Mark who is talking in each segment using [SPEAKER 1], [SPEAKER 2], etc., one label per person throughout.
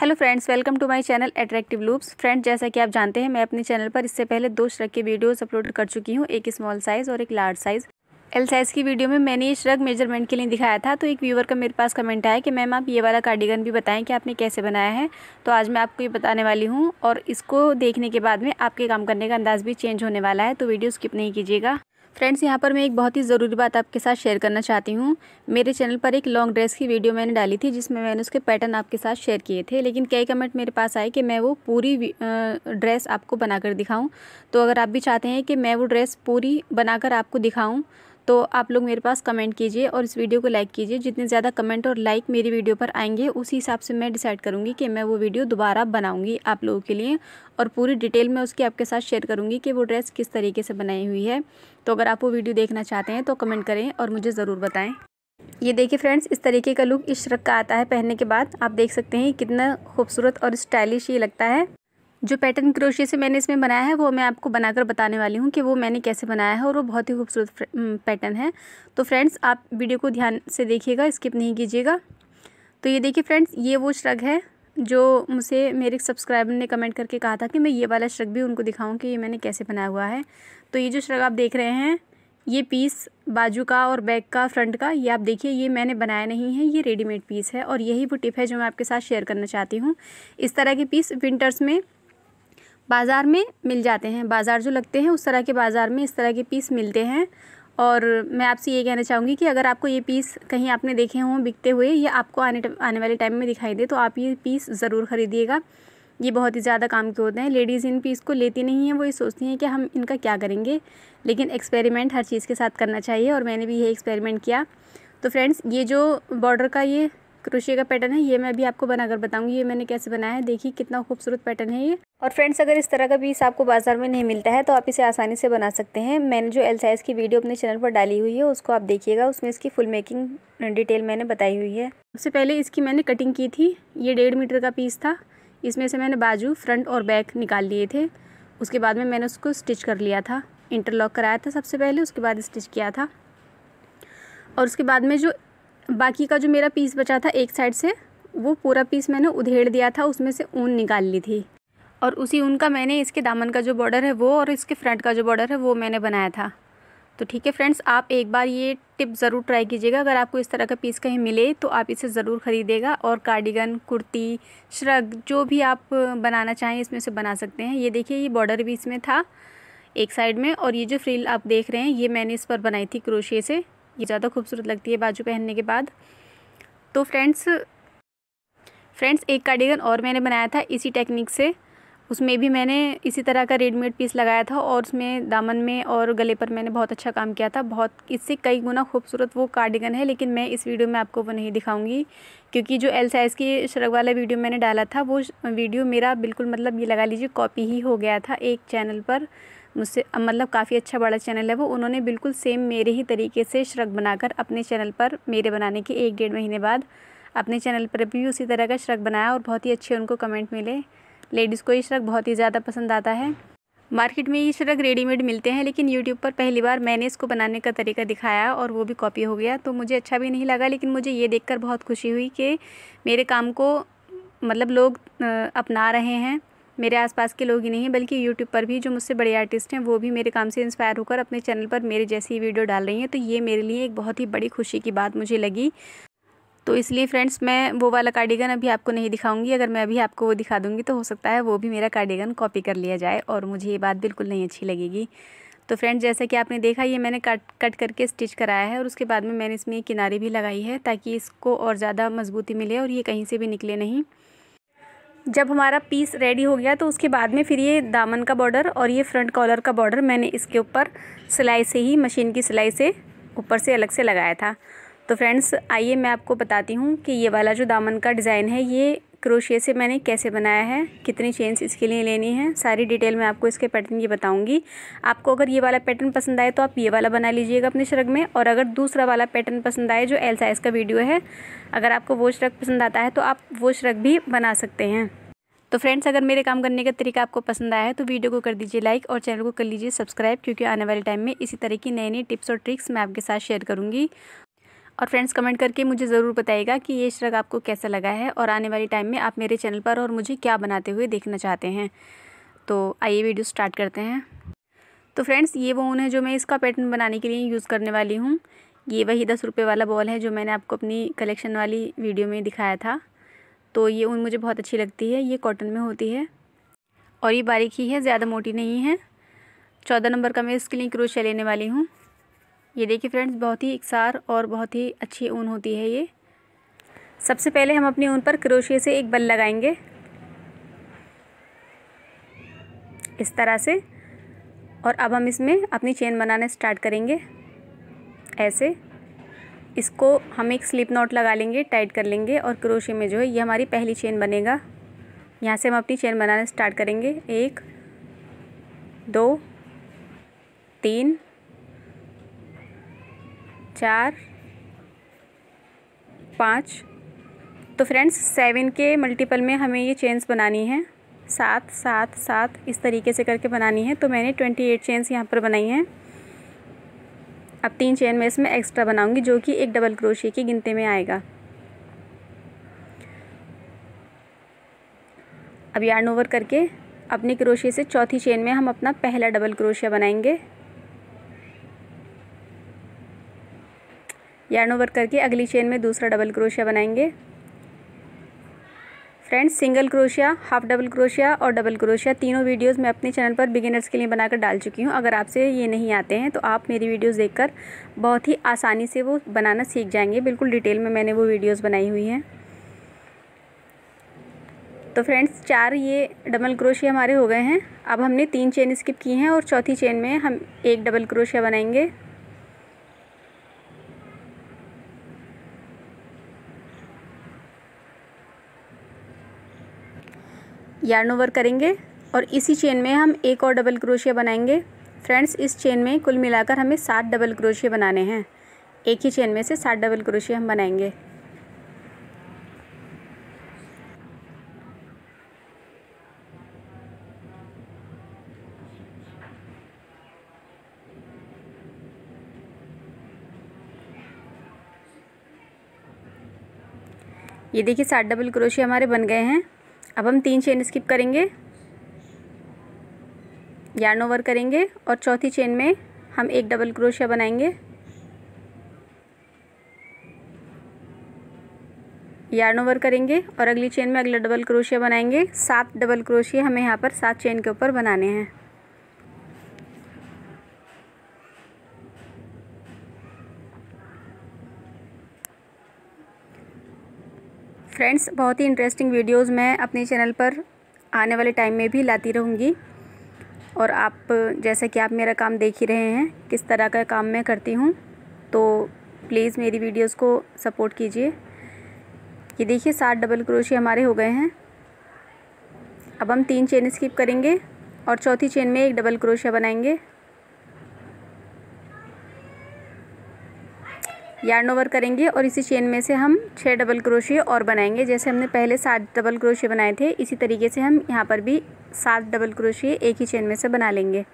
[SPEAKER 1] hello friends welcome to my channel Attractive Loops friends जैसा कि आप जानते हैं मैं अपने चैनल पर इससे पहले दो श्रक के वीडियोस अपलोड कर चुकी हूँ एक स्मॉल साइज़ और एक लार्ज साइज़ एल साइज़ की वीडियो में मैंने ये श्रग मेजरमेंट के लिए दिखाया था तो एक व्यूवर का मेरे पास कमेंट आया कि मैम आप ये वाला कार्डिगन भी बताएं कि आपने कैसे बनाया है तो आज मैं आपको ये बताने वाली हूँ और इसको देखने के बाद में आपके काम करने का अंदाज़ भी चेंज होने वाला है तो वीडियो स्किप नहीं कीजिएगा फ्रेंड्स यहाँ पर मैं एक बहुत ही ज़रूरी बात आपके साथ शेयर करना चाहती हूँ मेरे चैनल पर एक लॉन्ग ड्रेस की वीडियो मैंने डाली थी जिसमें मैंने उसके पैटर्न आपके साथ शेयर किए थे लेकिन कई कमेंट मेरे पास आए कि मैं वो पूरी ड्रेस आपको बनाकर दिखाऊं तो अगर आप भी चाहते हैं कि मैं वो ड्रेस पूरी बनाकर आपको दिखाऊं तो आप लोग मेरे पास कमेंट कीजिए और इस वीडियो को लाइक कीजिए जितने ज़्यादा कमेंट और लाइक मेरी वीडियो पर आएंगे उसी हिसाब से मैं डिसाइड करूँगी कि मैं वो वीडियो दोबारा बनाऊँगी आप लोगों के लिए और पूरी डिटेल में उसकी आपके साथ शेयर करूँगी कि वो ड्रेस किस तरीके से बनाई हुई है तो अगर आप वो वीडियो देखना चाहते हैं तो कमेंट करें और मुझे ज़रूर बताएँ ये देखिए फ्रेंड्स इस तरीके का लुक इश्रक का आता है पहनने के बाद आप देख सकते हैं कितना खूबसूरत और स्टाइलिश ये लगता है जो पैटर्न क्रोशिया से मैंने इसमें बनाया है वो मैं आपको बनाकर बताने वाली हूँ कि वो मैंने कैसे बनाया है और वो बहुत ही खूबसूरत पैटर्न है तो फ्रेंड्स आप वीडियो को ध्यान से देखिएगा स्किप नहीं कीजिएगा तो ये देखिए फ्रेंड्स ये वो श्रग है जो मुझे मेरे सब्सक्राइबर ने कमेंट करके कहा था कि मैं ये वाला श्रग भी उनको दिखाऊँ कि ये मैंने कैसे बनाया हुआ है तो ये जो श्रग आप देख रहे हैं ये पीस बाजू का और बैक का फ्रंट का ये आप देखिए ये मैंने बनाया नहीं है ये रेडीमेड पीस है और यही वो टिप है जो मैं आपके साथ शेयर करना चाहती हूँ इस तरह के पीस विंटर्स में बाज़ार में मिल जाते हैं बाज़ार जो लगते हैं उस तरह के बाज़ार में इस तरह के पीस मिलते हैं और मैं आपसे ये कहना चाहूँगी कि अगर आपको ये पीस कहीं आपने देखे हों बिकते हुए या आपको आने आने वाले टाइम में दिखाई दे तो आप ये पीस ज़रूर ख़रीदिएगा ये बहुत ही ज़्यादा काम के होते हैं लेडीज़ इन पीस को लेती नहीं हैं वो ये सोचती हैं कि हम इनका क्या करेंगे लेकिन एक्सपेरिमेंट हर चीज़ के साथ करना चाहिए और मैंने भी ये एक्सपेरिमेंट किया तो फ्रेंड्स ये जो बॉर्डर का ये क्रोशिए का पैटर्न है ये मैं अभी आपको बनाकर बताऊँगी ये मैंने कैसे बनाया है देखिए कितना खूबसूरत पैटर्न है ये और फ्रेंड्स अगर इस तरह का पीस आपको बाजार में नहीं मिलता है तो आप इसे आसानी से बना सकते हैं मैंने जो एल साइज़ की वीडियो अपने चैनल पर डाली हुई है उसको आप देखिएगा उसमें इसकी फुल मेकिंग डिटेल मैंने बताई हुई है सबसे पहले इसकी मैंने कटिंग की थी ये डेढ़ मीटर का पीस था इसमें से मैंने बाजू फ्रंट और बैक निकाल लिए थे उसके बाद में मैंने उसको स्टिच कर लिया था इंटरलॉक कराया था सबसे पहले उसके बाद स्टिच किया था और उसके बाद में जो बाकी का जो मेरा पीस बचा था एक साइड से वो पूरा पीस मैंने उधेड़ दिया था उसमें से ऊन निकाल ली थी और उसी ऊन का मैंने इसके दामन का जो बॉर्डर है वो और इसके फ्रंट का जो बॉर्डर है वो मैंने बनाया था तो ठीक है फ्रेंड्स आप एक बार ये टिप ज़रूर ट्राई कीजिएगा अगर आपको इस तरह का पीस कहीं मिले तो आप इसे ज़रूर ख़रीदेगा और कार्डिगन कुर्ती श्रग जो भी आप बनाना चाहें इसमें से बना सकते हैं ये देखिए ये बॉर्डर भी इसमें था एक साइड में और ये जो फ्रिल आप देख रहे हैं ये मैंने इस पर बनाई थी क्रोशिए से ये ज़्यादा खूबसूरत लगती है बाजू पहनने के बाद तो फ्रेंड्स फ्रेंड्स एक कार्डिगन और मैंने बनाया था इसी टेक्निक से उसमें भी मैंने इसी तरह का रेडीमेड पीस लगाया था और उसमें दामन में और गले पर मैंने बहुत अच्छा काम किया था बहुत इससे कई गुना खूबसूरत वो कार्डिगन है लेकिन मैं इस वीडियो में आपको वो नहीं दिखाऊंगी क्योंकि जो एल साइज़ की शर्ग वाला वीडियो मैंने डाला था वो वीडियो मेरा बिल्कुल मतलब ये लगा लीजिए कॉपी ही हो गया था एक चैनल पर मुझसे मतलब काफ़ी अच्छा बड़ा चैनल है वो उन्होंने बिल्कुल सेम मेरे ही तरीके से श्रग बनाकर अपने चैनल पर मेरे बनाने के एक डेढ़ महीने बाद अपने चैनल पर भी उसी तरह का श्रग बनाया और बहुत ही अच्छे उनको कमेंट मिले लेडीज़ को ये श्रग बहुत ही ज़्यादा पसंद आता है मार्केट में ये श्रग रेडीमेड मिलते हैं लेकिन यूट्यूब पर पहली बार मैंने इसको बनाने का तरीका दिखाया और वो भी कॉपी हो गया तो मुझे अच्छा भी नहीं लगा लेकिन मुझे ये देखकर बहुत खुशी हुई कि मेरे काम को मतलब लोग अपना रहे हैं मेरे आसपास के लोग ही नहीं बल्कि यूट्यूब पर भी जो मुझसे बड़े आर्टिस्ट हैं वो भी मेरे काम से इंस्पायर होकर अपने चैनल पर मेरे जैसी वीडियो डाल रही हैं तो ये मेरे लिए एक बहुत ही बड़ी खुशी की बात मुझे लगी तो इसलिए फ्रेंड्स मैं वो वाला कार्डिगन अभी आपको नहीं दिखाऊंगी अगर मैं अभी आपको वो दिखा दूंगी तो हो सकता है वो भी मेरा कार्डिगन कॉपी कर लिया जाए और मुझे ये बात बिल्कुल नहीं अच्छी लगेगी तो फ्रेंड्स जैसा कि आपने देखा ये मैंने कट कट करके स्टिच कराया है और उसके बाद में मैंने इसमें किनारे भी लगाई है ताकि इसको और ज़्यादा मजबूती मिले और ये कहीं से भी निकले नहीं जब हमारा पीस रेडी हो गया तो उसके बाद में फिर ये दामन का बॉर्डर और ये फ्रंट कॉलर का बॉर्डर मैंने इसके ऊपर सिलाई से ही मशीन की सिलाई से ऊपर से अलग से लगाया था तो फ्रेंड्स आइए मैं आपको बताती हूँ कि ये वाला जो दामन का डिज़ाइन है ये क्रोशिया से मैंने कैसे बनाया है कितनी चेन्स इसके लिए लेनी है सारी डिटेल मैं आपको इसके पैटर्न की बताऊंगी आपको अगर ये वाला पैटर्न पसंद आए तो आप ये वाला बना लीजिएगा अपने शर्ग में और अगर दूसरा वाला पैटर्न पसंद आए जो एल साइज़ का वीडियो है अगर आपको वो शर्ग पसंद आता है तो आप वो शर्ग भी बना सकते हैं तो फ्रेंड्स अगर मेरे काम करने का तरीका आपको पसंद आया है तो वीडियो को कर दीजिए लाइक और चैनल को कर लीजिए सब्सक्राइब क्योंकि आने वाले टाइम में इसी तरह की नई नई टिप्स और ट्रिक्स मैं आपके साथ शेयर करूँगी और फ्रेंड्स कमेंट करके मुझे ज़रूर बताइएगा कि ये श्रग आपको कैसा लगा है और आने वाले टाइम में आप मेरे चैनल पर और मुझे क्या बनाते हुए देखना चाहते हैं तो आइए वीडियो स्टार्ट करते हैं तो फ्रेंड्स ये वो ऊन है जो मैं इसका पैटर्न बनाने के लिए यूज़ करने वाली हूँ ये वही दस रुपये वाला बॉल है जो मैंने आपको अपनी कलेक्शन वाली वीडियो में दिखाया था तो ये ऊन मुझे बहुत अच्छी लगती है ये कॉटन में होती है और ये बारीक ही है ज़्यादा मोटी नहीं है चौदह नंबर का मैं इसके लिए क्रोशिया लेने वाली हूँ ये देखिए फ्रेंड्स बहुत ही इकसार और बहुत ही अच्छी ऊन होती है ये सबसे पहले हम अपनी ऊन पर क्रोशिया से एक बल लगाएंगे इस तरह से और अब हम इसमें अपनी चेन बनाना स्टार्ट करेंगे ऐसे इसको हम एक स्लिप नॉट लगा लेंगे टाइट कर लेंगे और क्रोशे में जो है ये हमारी पहली चेन बनेगा यहाँ से हम अपनी चेन बनाना स्टार्ट करेंगे एक दो तीन चार पाँच तो फ्रेंड्स सेवन के मल्टीपल में हमें ये चेन्स बनानी है सात सात सात इस तरीके से करके बनानी है तो मैंने ट्वेंटी एट चेन्स यहाँ पर बनाई हैं अब तीन चेन में इसमें एक्स्ट्रा बनाऊंगी जो कि एक डबल क्रोशिया की गिनती में आएगा अब यार्न ओवर करके अपने क्रोशिया से चौथी चेन में हम अपना पहला डबल क्रोशिया बनाएंगे यार्न ओवर करके अगली चेन में दूसरा डबल क्रोशिया बनाएंगे फ्रेंड्स सिंगल क्रोशिया हाफ डबल क्रोशिया और डबल क्रोशिया तीनों वीडियोस मैं अपने चैनल पर बिगिनर्स के लिए बनाकर डाल चुकी हूँ अगर आपसे ये नहीं आते हैं तो आप मेरी वीडियोस देखकर बहुत ही आसानी से वो बनाना सीख जाएंगे बिल्कुल डिटेल में मैंने वो वीडियोस बनाई हुई हैं तो फ्रेंड्स चार ये डबल क्रोशिया हमारे हो गए हैं अब हमने तीन चेन स्किप की हैं और चौथी चेन में हम एक डबल क्रोशिया बनाएंगे यार्न ओवर करेंगे और इसी चेन में हम एक और डबल क्रोशिया बनाएंगे फ्रेंड्स इस चेन में कुल मिलाकर हमें सात डबल क्रोशिया बनाने हैं एक ही चेन में से सात डबल क्रोशिया हम बनाएंगे ये देखिए सात डबल क्रोशिया हमारे बन गए हैं अब हम तीन चेन स्किप करेंगे यार्न ओवर करेंगे और चौथी चेन में हम एक डबल क्रोशिया बनाएंगे यार्न ओवर करेंगे और अगली चेन में अगला डबल क्रोशिया बनाएंगे सात डबल क्रोशिया हमें यहाँ पर सात चेन के ऊपर बनाने हैं फ्रेंड्स बहुत ही इंटरेस्टिंग वीडियोस मैं अपने चैनल पर आने वाले टाइम में भी लाती रहूँगी और आप जैसे कि आप मेरा काम देख ही रहे हैं किस तरह का काम मैं करती हूँ तो प्लीज़ मेरी वीडियोस को सपोर्ट कीजिए ये देखिए सात डबल क्रोशी हमारे हो गए हैं अब हम तीन चेन स्किप करेंगे और चौथी चेन में एक डबल क्रोशिया बनाएंगे यार्न ओवर करेंगे और इसी चेन में से हम छः डबल क्रोशिया और बनाएंगे जैसे हमने पहले सात डबल क्रोशिया बनाए थे इसी तरीके से हम यहाँ पर भी सात डबल क्रोशिए एक ही चेन में से बना लेंगे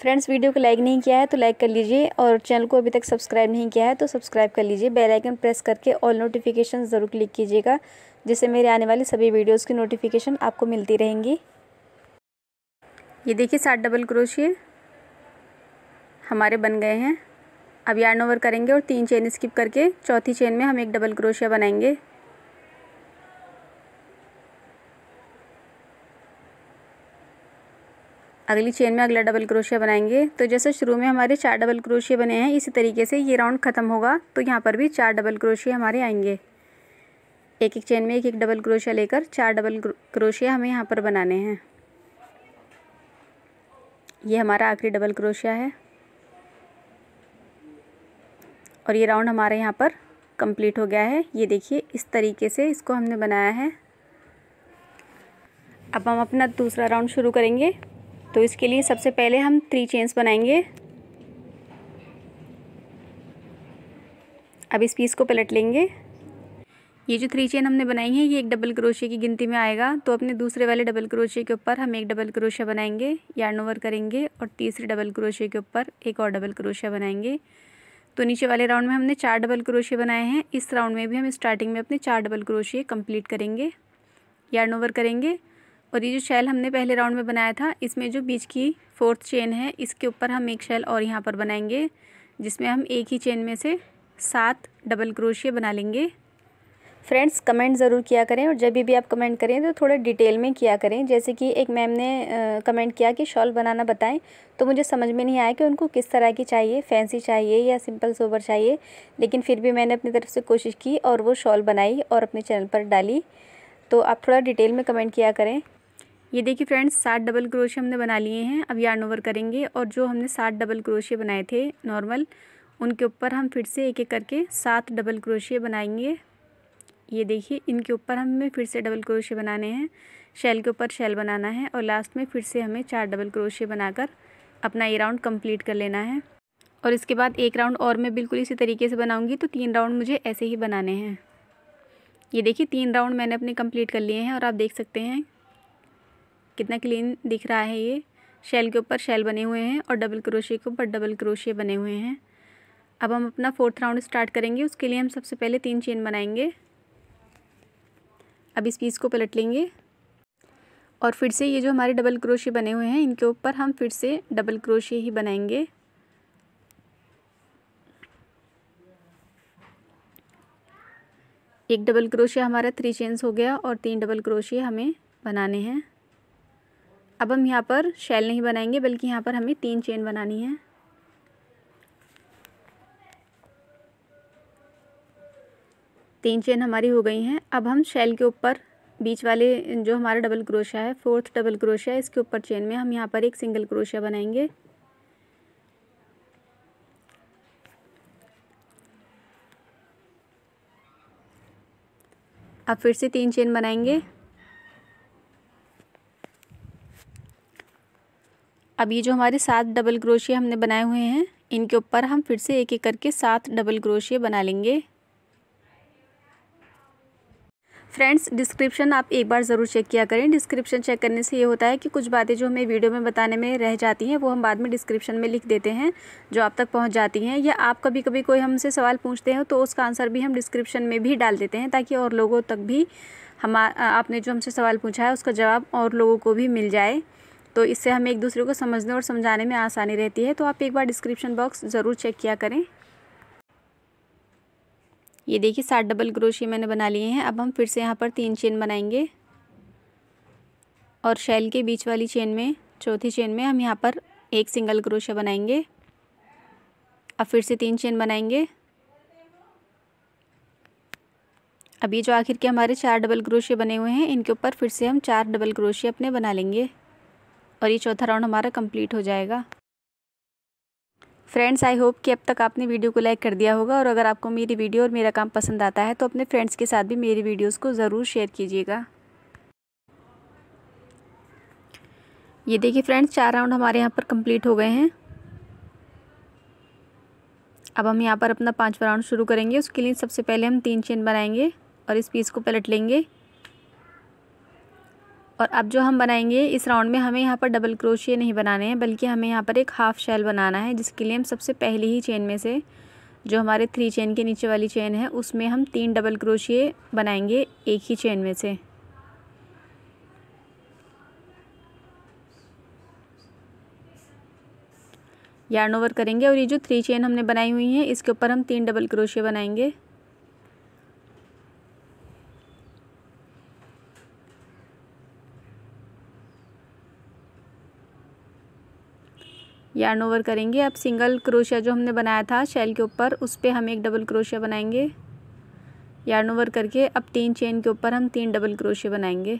[SPEAKER 1] फ्रेंड्स वीडियो को लाइक नहीं किया है तो लाइक कर लीजिए और चैनल को अभी तक सब्सक्राइब नहीं किया है तो सब्सक्राइब कर लीजिए बेल आइकन प्रेस करके ऑल नोटिफिकेशन ज़रूर क्लिक कीजिएगा जिससे मेरे आने वाली सभी वीडियोज़ की नोटिफिकेशन आपको मिलती रहेंगी ये देखिए सात डबल क्रोशिए हमारे बन गए हैं अब यार्न ओवर करेंगे और तीन चेन स्किप करके चौथी चेन में हम एक डबल क्रोशिया बनाएंगे अगली चेन में अगला डबल क्रोशिया बनाएंगे तो जैसे शुरू में हमारे चार डबल क्रोशिया बने हैं इसी तरीके से ये राउंड ख़त्म होगा तो यहाँ पर भी चार डबल क्रोशिया हमारे आएंगे एक एक चेन में एक एक डबल क्रोशिया लेकर चार डबल क्रोशिया हमें यहाँ पर बनाने हैं ये हमारा आखिरी डबल क्रोशिया है और ये राउंड हमारे यहाँ पर कंप्लीट हो गया है ये देखिए इस तरीके से इसको हमने बनाया है अब हम अपना दूसरा राउंड शुरू करेंगे तो इसके लिए सबसे पहले हम थ्री चेन्स बनाएंगे अब इस पीस को पलट लेंगे ये जो थ्री चेन हमने बनाई है ये एक डबल क्रोशिया की गिनती में आएगा तो अपने दूसरे वाले डबल क्रोशिया के ऊपर हम एक डबल क्रोशिया बनाएंगे यार्न ओवर करेंगे और तीसरे डबल क्रोशिया के ऊपर एक और डबल क्रोशिया बनाएंगे तो नीचे वाले राउंड में हमने चार डबल क्रोशिया बनाए हैं इस राउंड में भी हम स्टार्टिंग में अपने चार डबल क्रोशिया कंप्लीट करेंगे यार्न ओवर करेंगे और ये जो शैल हमने पहले राउंड में बनाया था इसमें जो बीच की फोर्थ चेन है इसके ऊपर हम एक शैल और यहाँ पर बनाएंगे जिसमें हम एक ही चेन में से सात डबल क्रोशिया बना लेंगे फ्रेंड्स कमेंट ज़रूर किया करें और जब भी आप कमेंट करें तो थोड़ा डिटेल में किया करें जैसे कि एक मैम ने कमेंट किया कि शॉल बनाना बताएं तो मुझे समझ में नहीं आया कि उनको किस तरह की चाहिए फैंसी चाहिए या सिंपल सोबर चाहिए लेकिन फिर भी मैंने अपनी तरफ से कोशिश की और वो शॉल बनाई और अपने चैनल पर डाली तो आप थोड़ा डिटेल में कमेंट किया करें ये देखिए फ्रेंड्स सात डबल क्रोशे हमने बना लिए हैं अब यार्न ओवर करेंगे और जो हमने सात डबल क्रोशे बनाए थे नॉर्मल उनके ऊपर हम फिर से एक एक करके सात डबल क्रोशे बनाएंगे ये देखिए इनके ऊपर हमें फिर से डबल क्रोशे बनाने हैं शेल के ऊपर शेल बनाना है और लास्ट में फिर से हमें चार डबल क्रोशे बनाकर अपना ये राउंड कंप्लीट कर लेना है और इसके बाद एक राउंड और मैं बिल्कुल इसी तरीके से बनाऊंगी तो तीन राउंड मुझे ऐसे ही बनाने हैं ये देखिए तीन राउंड मैंने अपने कंप्लीट कर लिए हैं और आप देख सकते हैं कितना क्लीन दिख रहा है ये शेल के ऊपर शेल बने हुए हैं और डबल क्रोशे के ऊपर डबल क्रोशे बने हुए हैं अब हम अपना फोर्थ राउंड स्टार्ट करेंगे उसके लिए हम सबसे पहले तीन चेन बनाएंगे अब इस पीस को पलट लेंगे और फिर से ये जो हमारे डबल क्रोशे बने हुए हैं इनके ऊपर हम फिर से डबल क्रोशे ही बनाएंगे एक डबल क्रोशिया हमारा थ्री चेन्स हो गया और तीन डबल क्रोशिया हमें बनाने हैं अब हम यहाँ पर शैल नहीं बनाएंगे बल्कि यहाँ पर हमें तीन चेन बनानी है तीन चेन हमारी हो गई हैं अब हम शेल के ऊपर बीच वाले जो हमारा डबल क्रोशिया है फोर्थ डबल क्रोशिया इसके ऊपर चेन में हम यहाँ पर एक सिंगल क्रोशिया बनाएंगे अब फिर से तीन चेन बनाएंगे अब ये जो हमारे सात डबल क्रोशिया हमने बनाए हुए हैं इनके ऊपर हम फिर से एक एक करके सात डबल क्रोशिया बना लेंगे फ्रेंड्स डिस्क्रिप्शन आप एक बार ज़रूर चेक किया करें डिस्क्रिप्शन चेक करने से ये होता है कि कुछ बातें जो हमें वीडियो में बताने में रह जाती हैं वो हम बाद में डिस्क्रिप्शन में लिख देते हैं जो आप तक पहुँच जाती हैं या आप कभी कभी कोई हमसे सवाल पूछते हैं तो उसका आंसर भी हम डिस्क्रिप्शन में भी डाल देते हैं ताकि और लोगों तक भी हम आपने जो हमसे सवाल पूछा है उसका जवाब और लोगों को भी मिल जाए तो इससे हमें एक दूसरे को समझने और समझाने में आसानी रहती है तो आप एक बार डिस्क्रिप्शन बॉक्स ज़रूर चेक किया करें ये देखिए सात डबल क्रोशिया मैंने बना लिए हैं अब हम फिर से यहाँ पर तीन चेन बनाएंगे और शैल के बीच वाली चेन में चौथी चेन में हम यहाँ पर एक सिंगल क्रोशिया बनाएंगे अब फिर से तीन चेन बनाएंगे अब ये जो आखिर के हमारे चार डबल क्रोशिया बने हुए हैं इनके ऊपर फिर से हम चार डबल क्रोशिया अपने बना लेंगे और ये चौथा राउंड हमारा कंप्लीट हो जाएगा फ्रेंड्स आई होप कि अब तक आपने वीडियो को लाइक कर दिया होगा और अगर आपको मेरी वीडियो और मेरा काम पसंद आता है तो अपने फ्रेंड्स के साथ भी मेरी वीडियोज़ को ज़रूर शेयर कीजिएगा ये देखिए फ्रेंड्स चार राउंड हमारे यहाँ पर कंप्लीट हो गए हैं अब हम यहाँ पर अपना पाँचवा राउंड शुरू करेंगे उसके लिए सबसे पहले हम तीन चेन बनाएंगे और इस पीस को पलट लेंगे और अब जो हम बनाएंगे इस राउंड में हमें यहाँ पर डबल क्रोशिया नहीं बनाने हैं बल्कि हमें यहाँ पर एक हाफ़ शेल बनाना है जिसके लिए हम सबसे पहले ही चेन में से जो हमारे थ्री चेन के नीचे वाली चेन है उसमें हम तीन डबल क्रोशिए बनाएंगे एक ही चेन में से यार्न ओवर करेंगे और ये जो थ्री चेन हमने बनाई हुई है इसके ऊपर हम तीन डबल क्रोशिया बनाएंगे यार्न ओवर करेंगे अब सिंगल क्रोशिया जो हमने बनाया था शेल के ऊपर उस पर हम एक डबल क्रोशिया बनाएंगे यार्न ओवर करके अब तीन चेन के ऊपर हम तीन डबल क्रोशिया बनाएंगे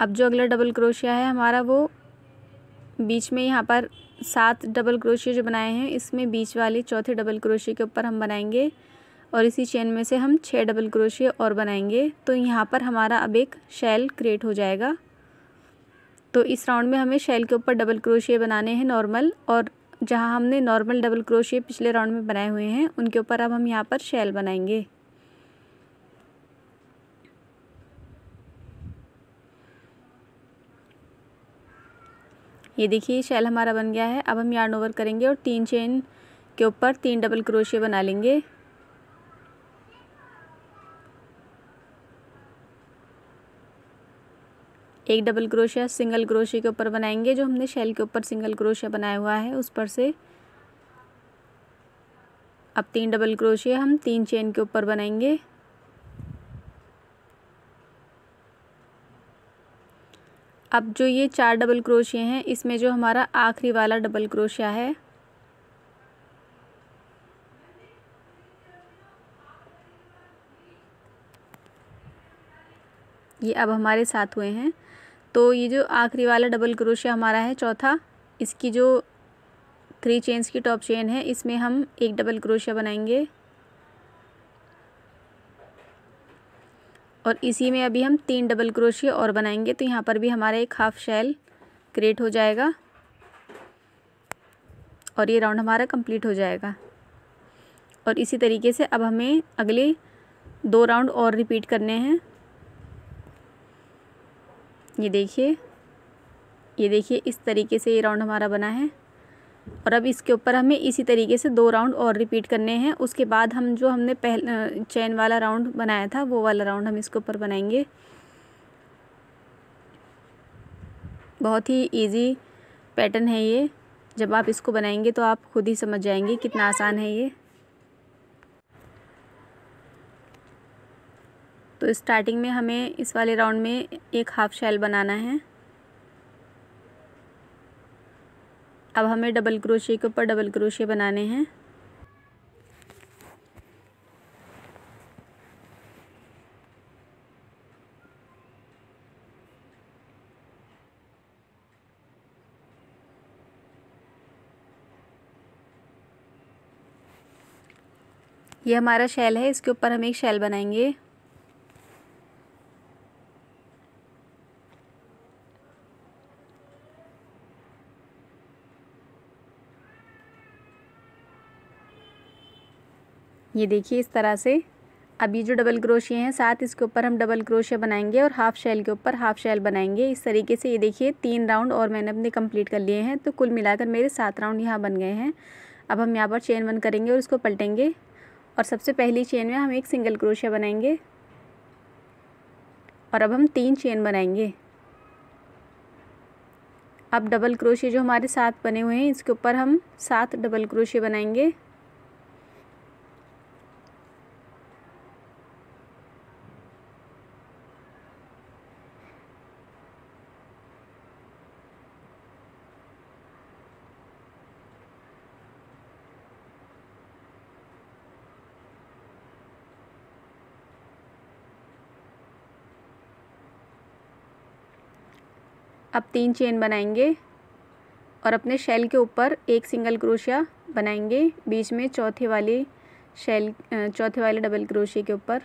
[SPEAKER 1] अब जो अगला डबल क्रोशिया है हमारा वो बीच में यहाँ पर सात डबल क्रोशिया जो बनाए हैं इसमें बीच वाले चौथे डबल क्रोशिया के ऊपर हम बनाएंगे और इसी चेन में से हम छः डबल क्रोशिया और बनाएंगे तो यहाँ पर हमारा अब एक शैल क्रिएट हो जाएगा तो इस राउंड में हमें शैल के ऊपर डबल क्रोशिया बनाने हैं नॉर्मल और जहाँ हमने नॉर्मल डबल क्रोशिया पिछले राउंड में बनाए हुए हैं उनके ऊपर अब हम यहाँ पर शैल बनाएंगे ये देखिए शैल हमारा बन गया है अब हम यार्न ओवर करेंगे और तीन चेन के ऊपर तीन डबल क्रोशिया बना लेंगे एक डबल क्रोशिया सिंगल क्रोशिया के ऊपर बनाएंगे जो हमने शेल के ऊपर सिंगल क्रोशिया बनाया हुआ है उस पर से अब तीन डबल क्रोशिया हम तीन चेन के ऊपर बनाएंगे अब जो ये चार डबल क्रोशिया हैं इसमें जो हमारा आखिरी वाला डबल क्रोशिया है ये अब हमारे साथ हुए हैं तो ये जो आखिरी वाला डबल क्रोशिया हमारा है चौथा इसकी जो थ्री चेन्स की टॉप चेन है इसमें हम एक डबल क्रोशिया बनाएंगे और इसी में अभी हम तीन डबल क्रोशिया और बनाएंगे तो यहाँ पर भी हमारा एक हाफ शेल क्रिएट हो जाएगा और ये राउंड हमारा कंप्लीट हो जाएगा और इसी तरीके से अब हमें अगले दो राउंड और रिपीट करने हैं ये देखिए ये देखिए इस तरीके से ये राउंड हमारा बना है और अब इसके ऊपर हमें इसी तरीके से दो राउंड और रिपीट करने हैं उसके बाद हम जो हमने पहले चैन वाला राउंड बनाया था वो वाला राउंड हम इसके ऊपर बनाएंगे बहुत ही इजी पैटर्न है ये जब आप इसको बनाएंगे तो आप खुद ही समझ जाएंगे कितना आसान है ये तो स्टार्टिंग में हमें इस वाले राउंड में एक हाफ़ शेल बनाना है अब हमें डबल क्रोशे के ऊपर डबल क्रोशे बनाने हैं ये हमारा शेल है इसके ऊपर हम एक शेल बनाएंगे ये देखिए इस तरह से अब ये जो डबल क्रोशिया हैं साथ इसके ऊपर हम डबल क्रोशिया बनाएंगे और हाफ शेल के ऊपर हाफ शेल बनाएंगे इस तरीके से ये देखिए तीन राउंड और मैंने अपने कंप्लीट कर लिए हैं तो कुल मिलाकर मेरे सात राउंड यहाँ बन गए हैं अब हम यहाँ पर चेन बन करेंगे और इसको पलटेंगे और सबसे पहली चेन में हम एक सिंगल क्रोशिया बनाएंगे और अब हम तीन चेन बनाएंगे अब डबल क्रोशिया जो हमारे साथ बने हुए हैं इसके ऊपर हम सात डबल क्रोशिया बनाएंगे अब तीन चेन बनाएंगे और अपने शेल के ऊपर एक सिंगल क्रोशिया बनाएंगे बीच में चौथे वाले शेल चौथे वाले डबल क्रोशिए के ऊपर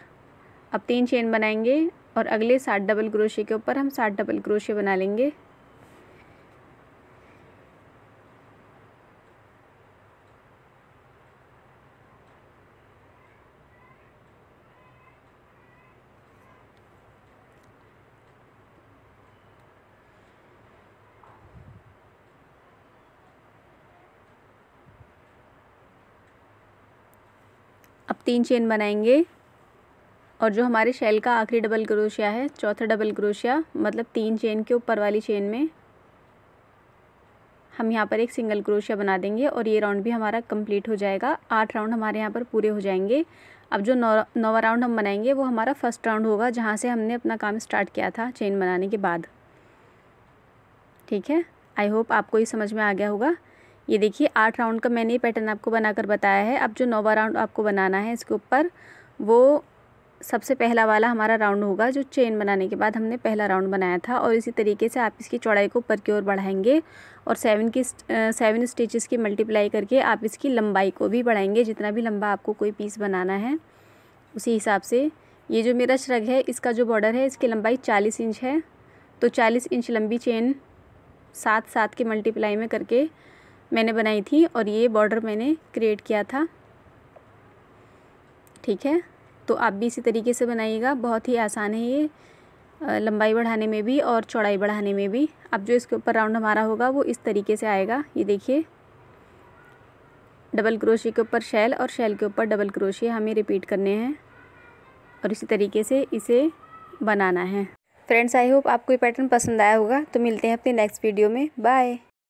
[SPEAKER 1] अब तीन चेन बनाएंगे और अगले सात डबल क्रोशिए के ऊपर हम सात डबल क्रोशिए बना लेंगे तीन चेन बनाएंगे और जो हमारे शेल का आखिरी डबल क्रोशिया है चौथा डबल क्रोशिया मतलब तीन चेन के ऊपर वाली चेन में हम यहाँ पर एक सिंगल क्रोशिया बना देंगे और ये राउंड भी हमारा कंप्लीट हो जाएगा आठ राउंड हमारे यहाँ पर पूरे हो जाएंगे अब जो नौ नौवा राउंड हम बनाएंगे वो हमारा फर्स्ट राउंड होगा जहाँ से हमने अपना काम स्टार्ट किया था चेन बनाने के बाद ठीक है आई होप आपको ये समझ में आ गया होगा ये देखिए आठ राउंड का मैंने ये पैटर्न आपको बनाकर बताया है अब जो नौवा राउंड आपको बनाना है इसके ऊपर वो सबसे पहला वाला हमारा राउंड होगा जो चेन बनाने के बाद हमने पहला राउंड बनाया था और इसी तरीके से आप इसकी चौड़ाई को ऊपर की ओर बढ़ाएंगे और सेवन की सेवन स्टिचेस की मल्टीप्लाई करके आप इसकी लंबाई को भी बढ़ाएंगे जितना भी लंबा आपको कोई पीस बनाना है उसी हिसाब से ये जो मेरा श्रग है इसका जो बॉर्डर है इसकी लंबाई चालीस इंच है तो चालीस इंच लंबी चेन सात सात के मल्टीप्लाई में करके मैंने बनाई थी और ये बॉर्डर मैंने क्रिएट किया था ठीक है तो आप भी इसी तरीके से बनाइएगा बहुत ही आसान है ये लंबाई बढ़ाने में भी और चौड़ाई बढ़ाने में भी अब जो इसके ऊपर राउंड हमारा होगा वो इस तरीके से आएगा ये देखिए डबल क्रोशी के ऊपर शैल और शैल के ऊपर डबल क्रोशी हमें रिपीट करने हैं और इसी तरीके से इसे बनाना है फ्रेंड्स आई होप आपको ये पैटर्न पसंद आया होगा तो मिलते हैं अपने नेक्स्ट वीडियो में बाय